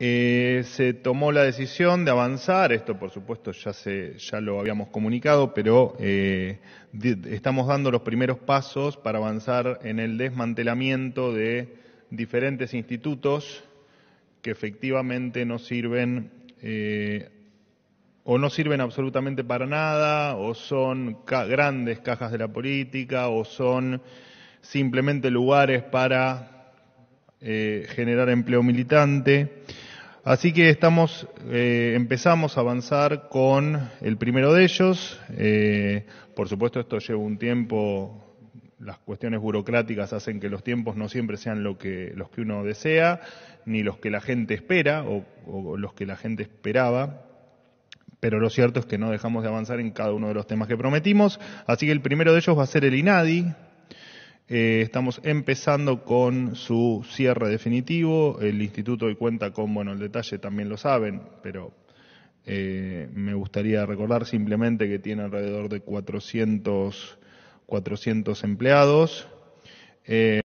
Eh, se tomó la decisión de avanzar, esto por supuesto ya, se, ya lo habíamos comunicado, pero eh, estamos dando los primeros pasos para avanzar en el desmantelamiento de diferentes institutos que efectivamente no sirven eh, o no sirven absolutamente para nada, o son grandes cajas de la política, o son simplemente lugares para generar empleo militante. Así que eh, empezamos a avanzar con el primero de ellos. Eh, por supuesto, esto lleva un tiempo. Las cuestiones burocráticas hacen que los tiempos no siempre sean los que uno desea, ni los que la gente espera o los que la gente esperaba. Pero lo cierto es que no dejamos de avanzar en cada uno de los temas que prometimos. Así que el primero de ellos va a ser el INADI, eh, estamos empezando con su cierre definitivo. El instituto hoy cuenta con, bueno, el detalle también lo saben, pero eh, me gustaría recordar simplemente que tiene alrededor de 400, 400 empleados. Eh,